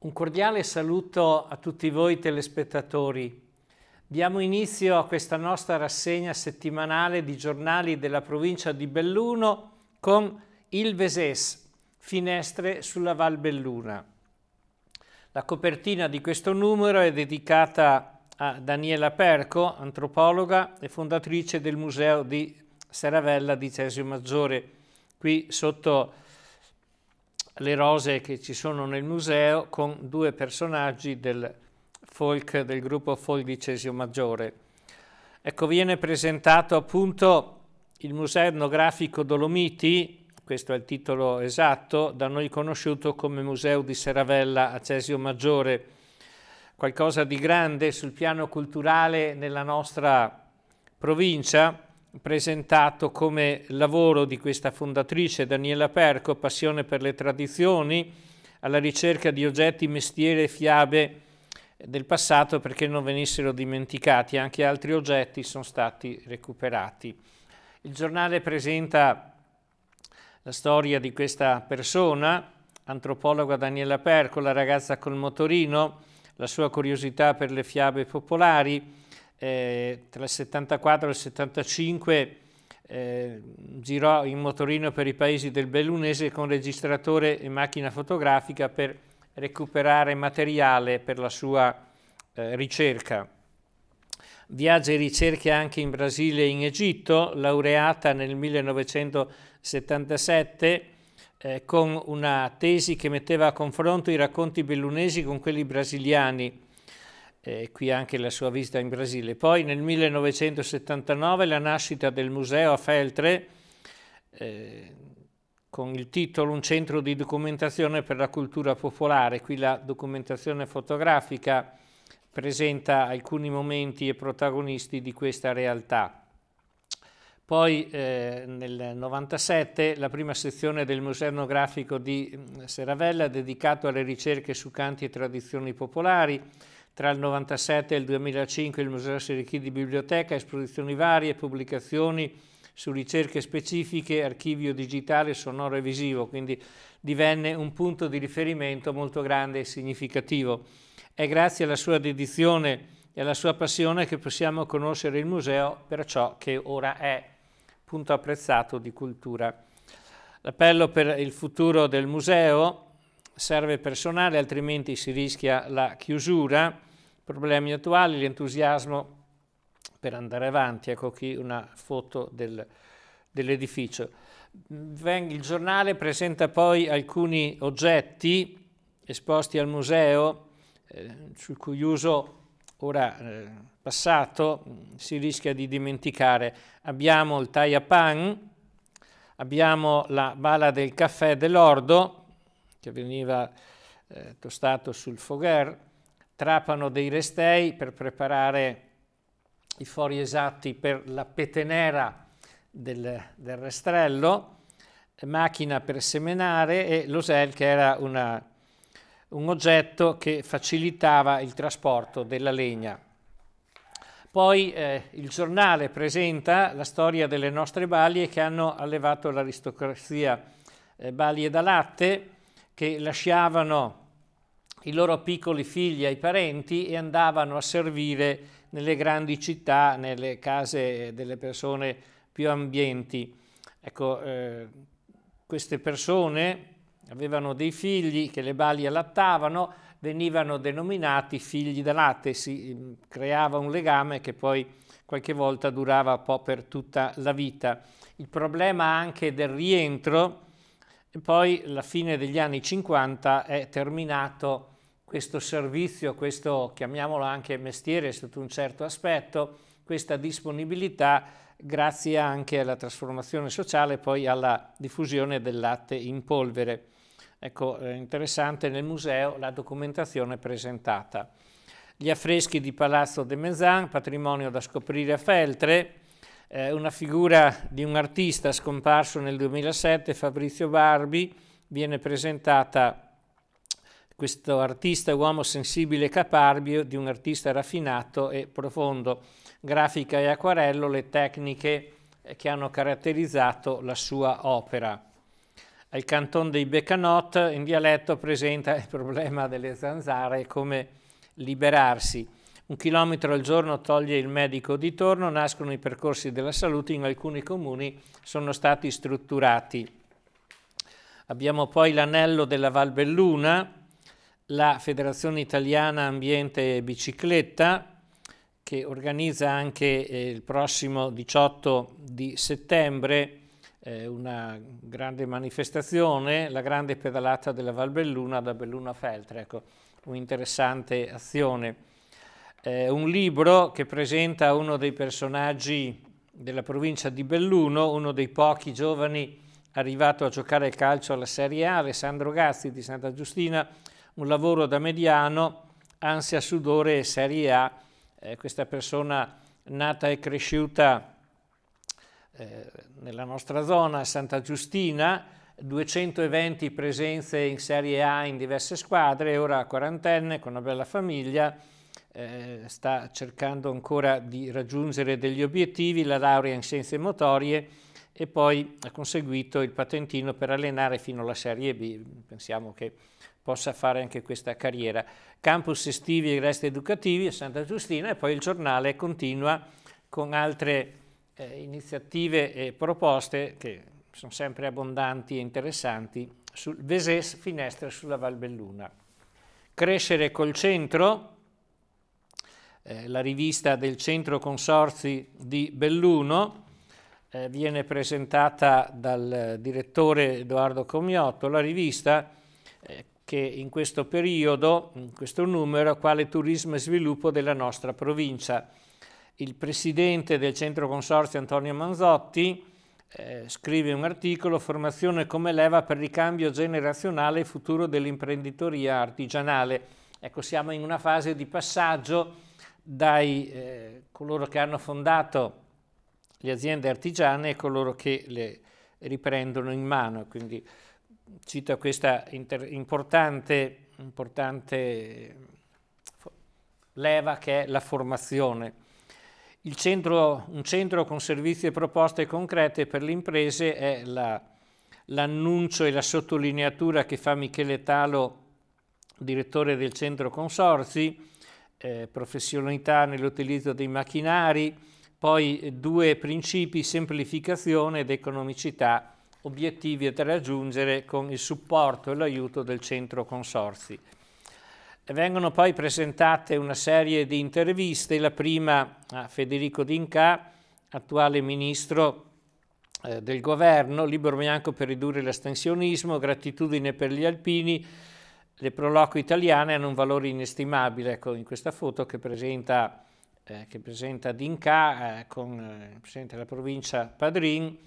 Un cordiale saluto a tutti voi telespettatori. Diamo inizio a questa nostra rassegna settimanale di giornali della provincia di Belluno con Il Veses, finestre sulla Val Belluna. La copertina di questo numero è dedicata a Daniela Perco, antropologa e fondatrice del Museo di Seravella di Cesio Maggiore, qui sotto le rose che ci sono nel museo con due personaggi del, folk, del gruppo folk di Cesio Maggiore. Ecco, viene presentato appunto il Museo etnografico Dolomiti, questo è il titolo esatto, da noi conosciuto come Museo di Seravella a Cesio Maggiore, qualcosa di grande sul piano culturale nella nostra provincia presentato come lavoro di questa fondatrice Daniela Perco, passione per le tradizioni, alla ricerca di oggetti, mestiere e fiabe del passato perché non venissero dimenticati. Anche altri oggetti sono stati recuperati. Il giornale presenta la storia di questa persona, antropologa Daniela Perco, la ragazza col motorino, la sua curiosità per le fiabe popolari, eh, tra il 74 e il 75 eh, girò in motorino per i paesi del Bellunese con registratore e macchina fotografica per recuperare materiale per la sua eh, ricerca. Viaggia e ricerche anche in Brasile e in Egitto, laureata nel 1977 eh, con una tesi che metteva a confronto i racconti bellunesi con quelli brasiliani eh, qui anche la sua visita in Brasile. Poi nel 1979 la nascita del museo a Feltre eh, con il titolo Un centro di documentazione per la cultura popolare. Qui la documentazione fotografica presenta alcuni momenti e protagonisti di questa realtà. Poi eh, nel 1997 la prima sezione del Museo etnografico di mm, Seravella dedicata alle ricerche su canti e tradizioni popolari, tra il 97 e il 2005 il museo si arricchì di biblioteca, esposizioni varie, pubblicazioni su ricerche specifiche, archivio digitale, sonoro e visivo, quindi divenne un punto di riferimento molto grande e significativo. È grazie alla sua dedizione e alla sua passione che possiamo conoscere il museo per ciò che ora è, punto apprezzato di cultura. L'appello per il futuro del museo serve personale, altrimenti si rischia la chiusura problemi attuali, l'entusiasmo per andare avanti. Ecco qui una foto del, dell'edificio. Il giornale presenta poi alcuni oggetti esposti al museo, eh, sul cui uso ora eh, passato mm, si rischia di dimenticare. Abbiamo il taiapan, abbiamo la bala del caffè dell'ordo, che veniva eh, tostato sul foguer, Trapano dei Restei per preparare i fori esatti per la petenera del, del Restrello, macchina per semenare e l'osel che era una, un oggetto che facilitava il trasporto della legna. Poi eh, il giornale presenta la storia delle nostre balie che hanno allevato l'aristocrazia eh, balie da latte che lasciavano i loro piccoli figli ai parenti e andavano a servire nelle grandi città, nelle case delle persone più ambienti. Ecco, eh, queste persone avevano dei figli che le balie allattavano, venivano denominati figli da latte, si mm, creava un legame che poi qualche volta durava un po' per tutta la vita. Il problema anche del rientro e poi alla fine degli anni 50 è terminato questo servizio, questo chiamiamolo anche mestiere sotto un certo aspetto, questa disponibilità grazie anche alla trasformazione sociale e poi alla diffusione del latte in polvere. Ecco, eh, interessante nel museo la documentazione presentata. Gli affreschi di Palazzo de Mezan, patrimonio da scoprire a Feltre, eh, una figura di un artista scomparso nel 2007, Fabrizio Barbi, viene presentata questo artista uomo sensibile e caparbio di un artista raffinato e profondo, grafica e acquarello, le tecniche eh, che hanno caratterizzato la sua opera. Al canton dei Beccanot in dialetto presenta il problema delle zanzare e come liberarsi. Un chilometro al giorno toglie il medico di torno, nascono i percorsi della salute, in alcuni comuni sono stati strutturati. Abbiamo poi l'anello della Valbelluna, la Federazione Italiana Ambiente e Bicicletta, che organizza anche eh, il prossimo 18 di settembre eh, una grande manifestazione, la grande pedalata della Valbelluna da Belluna a Feltre, ecco, un'interessante azione eh, un libro che presenta uno dei personaggi della provincia di Belluno, uno dei pochi giovani arrivato a giocare a calcio alla Serie A, Alessandro Gazzi di Santa Giustina, un lavoro da mediano, ansia, sudore e Serie A. Eh, questa persona nata e cresciuta eh, nella nostra zona, Santa Giustina, 220 presenze in Serie A in diverse squadre, ora quarantenne con una bella famiglia, eh, sta cercando ancora di raggiungere degli obiettivi, la laurea in scienze motorie e poi ha conseguito il patentino per allenare fino alla Serie B, pensiamo che possa fare anche questa carriera. Campus estivi e resti educativi a Santa Giustina e poi il giornale continua con altre eh, iniziative e proposte che sono sempre abbondanti e interessanti sul Veses Finestra sulla Val Belluna. Crescere col centro, eh, la rivista del Centro Consorzi di Belluno, eh, viene presentata dal eh, direttore Edoardo Comiotto, la rivista eh, che in questo periodo, in questo numero, quale turismo e sviluppo della nostra provincia. Il presidente del Centro Consorzi Antonio Manzotti eh, scrive un articolo Formazione come leva per ricambio generazionale e futuro dell'imprenditoria artigianale. Ecco, siamo in una fase di passaggio dai eh, coloro che hanno fondato le aziende artigiane e coloro che le riprendono in mano. Quindi cito questa importante, importante leva che è la formazione. Centro, un centro con servizi e proposte concrete per le imprese è l'annuncio la, e la sottolineatura che fa Michele Talo, direttore del centro consorzi, eh, professionalità nell'utilizzo dei macchinari, poi due principi, semplificazione ed economicità, obiettivi da raggiungere con il supporto e l'aiuto del centro consorzi. Vengono poi presentate una serie di interviste, la prima a Federico D'Inca, attuale ministro eh, del governo, libero bianco per ridurre l'astensionismo, gratitudine per gli alpini, le proloco italiane hanno un valore inestimabile ecco, in questa foto che presenta, eh, che presenta Dinca eh, con eh, presidente della provincia Padrin,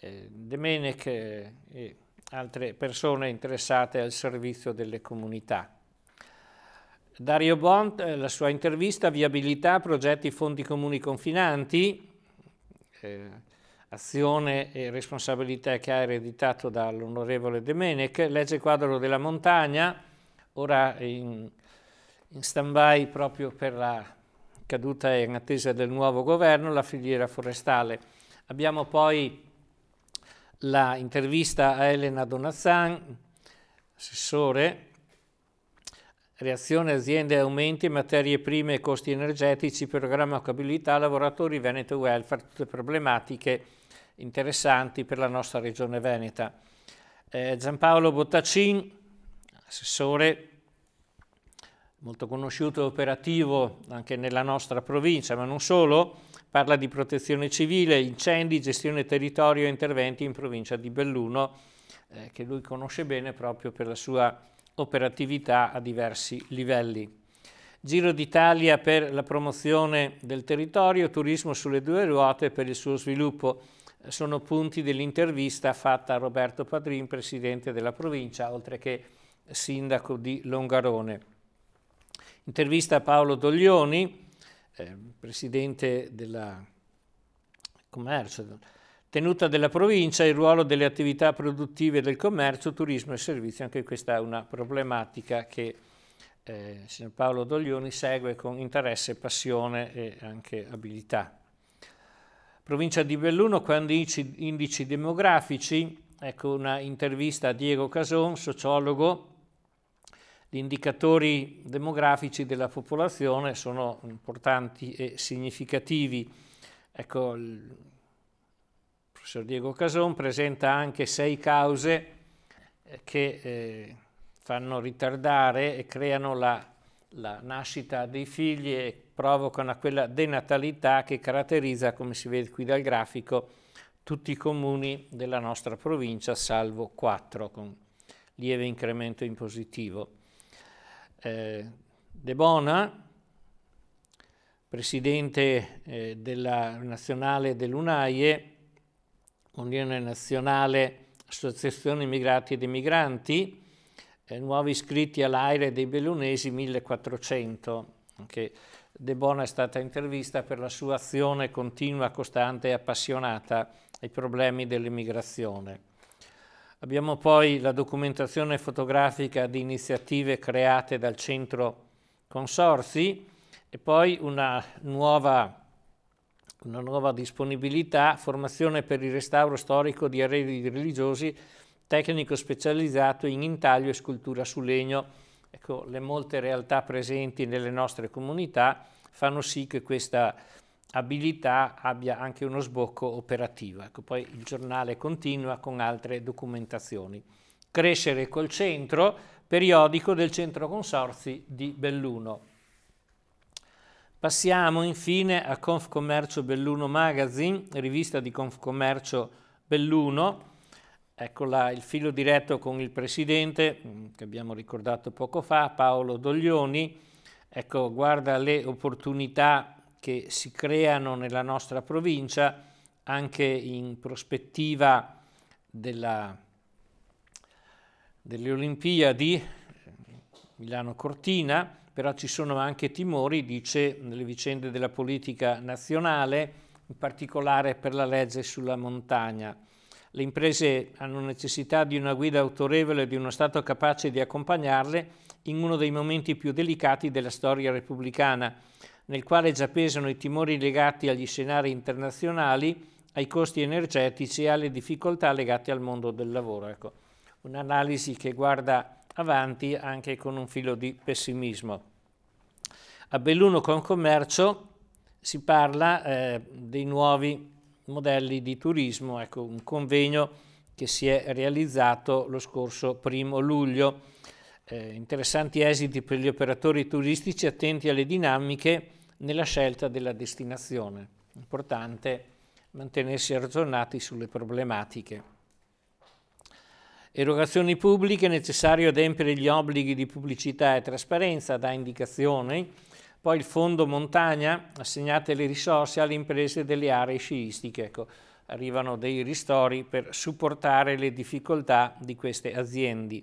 eh, Demenec eh, e altre persone interessate al servizio delle comunità. Dario Bond, eh, la sua intervista, viabilità, progetti, fondi comuni confinanti, eh, azione e responsabilità che ha ereditato dall'onorevole Demenec, legge quadro della montagna, ora in, in stand-by proprio per la caduta e in attesa del nuovo governo la filiera forestale. Abbiamo poi l'intervista a Elena Donazzan, assessore, reazione aziende aumenti, materie prime e costi energetici, programma abilità, lavoratori Veneto Welfare, tutte problematiche interessanti per la nostra regione Veneta. Eh, Giampaolo Bottacin, assessore molto conosciuto e operativo anche nella nostra provincia, ma non solo, parla di protezione civile, incendi, gestione territorio e interventi in provincia di Belluno, eh, che lui conosce bene proprio per la sua operatività a diversi livelli. Giro d'Italia per la promozione del territorio, turismo sulle due ruote per il suo sviluppo. Sono punti dell'intervista fatta a Roberto Padrin, presidente della provincia, oltre che sindaco di Longarone. Intervista a Paolo Doglioni, eh, presidente della commercio, tenuta della provincia, il ruolo delle attività produttive del commercio, turismo e servizi, anche questa è una problematica che eh, signor Paolo Doglioni segue con interesse, passione e anche abilità. Provincia di Belluno, quando indici, indici demografici, ecco una intervista a Diego Cason, sociologo, gli indicatori demografici della popolazione sono importanti e significativi. Ecco, il professor Diego Cason presenta anche sei cause eh, che eh, fanno ritardare e creano la, la nascita dei figli e provocano quella denatalità che caratterizza, come si vede qui dal grafico, tutti i comuni della nostra provincia, salvo quattro, con lieve incremento in positivo eh, De Bona, presidente eh, della nazionale dell'UNAIE, Unione Nazionale Associazione Immigrati ed Emigranti, eh, nuovi iscritti all'aire dei bellunesi 1400, che De Bona è stata intervista per la sua azione continua, costante e appassionata ai problemi dell'immigrazione. Abbiamo poi la documentazione fotografica di iniziative create dal centro consorsi e poi una nuova, una nuova disponibilità, formazione per il restauro storico di arredi religiosi, tecnico specializzato in intaglio e scultura su legno. Ecco, le molte realtà presenti nelle nostre comunità fanno sì che questa abilità abbia anche uno sbocco operativo. Ecco, poi il giornale continua con altre documentazioni. Crescere col centro, periodico del centro consorzi di Belluno. Passiamo infine a Confcommercio Belluno Magazine, rivista di Confcommercio Belluno. Ecco là il filo diretto con il presidente mm, che abbiamo ricordato poco fa, Paolo Doglioni. Ecco, guarda le opportunità che si creano nella nostra provincia anche in prospettiva della, delle Olimpiadi Milano-Cortina, però ci sono anche timori, dice, nelle vicende della politica nazionale, in particolare per la legge sulla montagna. Le imprese hanno necessità di una guida autorevole e di uno Stato capace di accompagnarle in uno dei momenti più delicati della storia repubblicana nel quale già pesano i timori legati agli scenari internazionali, ai costi energetici e alle difficoltà legate al mondo del lavoro. Ecco, un'analisi che guarda avanti anche con un filo di pessimismo. A Belluno con commercio si parla eh, dei nuovi modelli di turismo, ecco, un convegno che si è realizzato lo scorso primo luglio eh, interessanti esiti per gli operatori turistici attenti alle dinamiche nella scelta della destinazione. Importante mantenersi aggiornati sulle problematiche. Erogazioni pubbliche, necessario adempiere gli obblighi di pubblicità e trasparenza, da indicazioni. Poi il fondo montagna, assegnate le risorse alle imprese delle aree sciistiche. Ecco, arrivano dei ristori per supportare le difficoltà di queste aziende.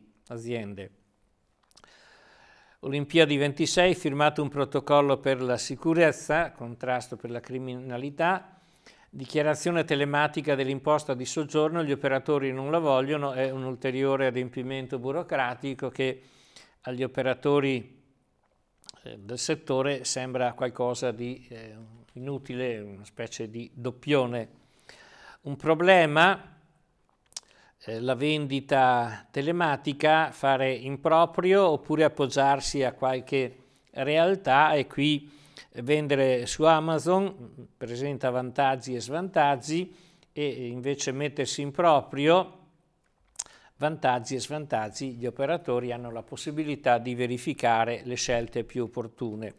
Olimpiadi 26, firmato un protocollo per la sicurezza, contrasto per la criminalità, dichiarazione telematica dell'imposta di soggiorno, gli operatori non la vogliono, è un ulteriore adempimento burocratico che agli operatori eh, del settore sembra qualcosa di eh, inutile, una specie di doppione. Un problema eh, la vendita telematica, fare in proprio oppure appoggiarsi a qualche realtà e qui eh, vendere su Amazon mm, presenta vantaggi e svantaggi e eh, invece mettersi in proprio vantaggi e svantaggi gli operatori hanno la possibilità di verificare le scelte più opportune.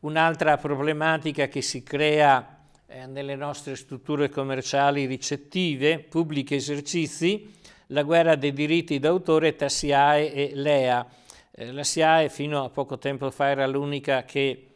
Un'altra problematica che si crea eh, nelle nostre strutture commerciali ricettive, pubblici esercizi, la guerra dei diritti d'autore tra SIAE e LEA. Eh, la SIAE fino a poco tempo fa era l'unica che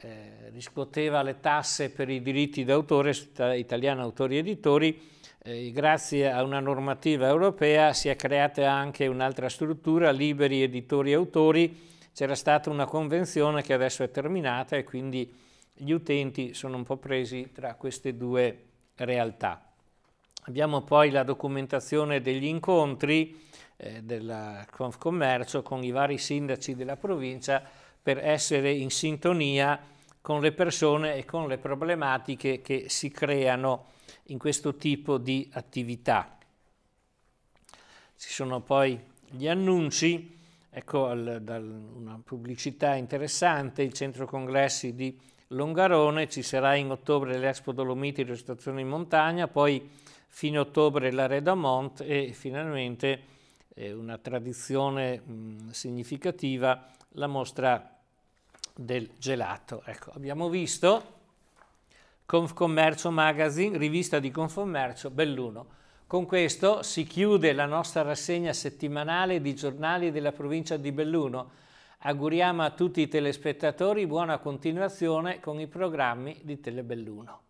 eh, riscuoteva le tasse per i diritti d'autore italiana autori editori. Eh, grazie a una normativa europea si è creata anche un'altra struttura, liberi editori autori. C'era stata una convenzione che adesso è terminata e quindi gli utenti sono un po' presi tra queste due realtà. Abbiamo poi la documentazione degli incontri eh, della Confcommercio con i vari sindaci della provincia per essere in sintonia con le persone e con le problematiche che si creano in questo tipo di attività. Ci sono poi gli annunci, ecco al, dal, una pubblicità interessante, il centro congressi di Longarone, ci sarà in ottobre l'Expo Dolomiti Ristazione in Montagna, poi fine ottobre la Redamont e finalmente eh, una tradizione mh, significativa, la mostra del gelato. Ecco, abbiamo visto Confcommercio Magazine, rivista di Confcommercio, Belluno. Con questo si chiude la nostra rassegna settimanale di giornali della provincia di Belluno. Auguriamo a tutti i telespettatori buona continuazione con i programmi di Telebelluno.